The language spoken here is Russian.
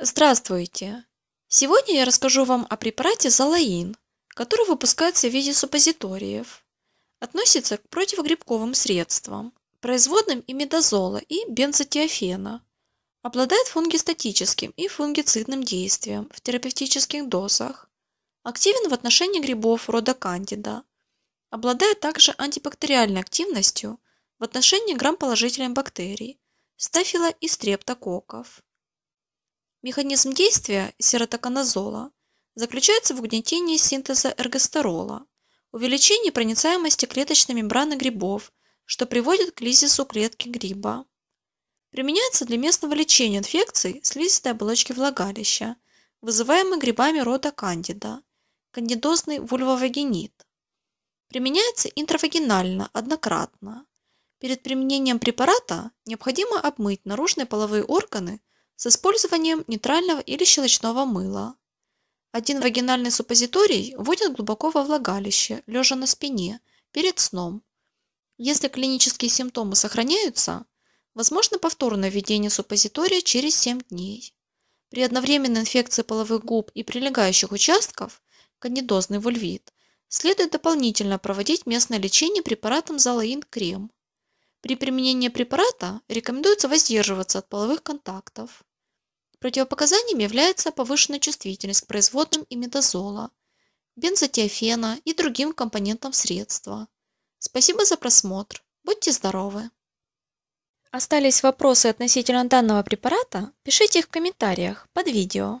Здравствуйте! Сегодня я расскажу вам о препарате Залаин, который выпускается в виде суппозиториев. Относится к противогрибковым средствам, производным имидазола и бензотиофена. Обладает фунгистатическим и фунгицидным действием в терапевтических дозах. Активен в отношении грибов рода кандида, Обладает также антибактериальной активностью в отношении грамположительных бактерий, стафила и стрептококков. Механизм действия серотоконазола заключается в угнетении синтеза эргостерола, увеличении проницаемости клеточной мембраны грибов, что приводит к лизису клетки гриба. Применяется для местного лечения инфекций слизистой оболочки влагалища, вызываемой грибами рода кандида, кандидозный вульвовагенит. Применяется интравагинально, однократно. Перед применением препарата необходимо обмыть наружные половые органы с использованием нейтрального или щелочного мыла. Один вагинальный суппозиторий вводят глубоко во влагалище, лежа на спине, перед сном. Если клинические симптомы сохраняются, возможно повторное введение суппозитория через 7 дней. При одновременной инфекции половых губ и прилегающих участков, кандидозный вульвит, Следует дополнительно проводить местное лечение препаратом залаин-крем. При применении препарата рекомендуется воздерживаться от половых контактов. Противопоказанием является повышенная чувствительность к производным имидазола, бензотиофена и другим компонентам средства. Спасибо за просмотр. Будьте здоровы! Остались вопросы относительно данного препарата? Пишите их в комментариях под видео.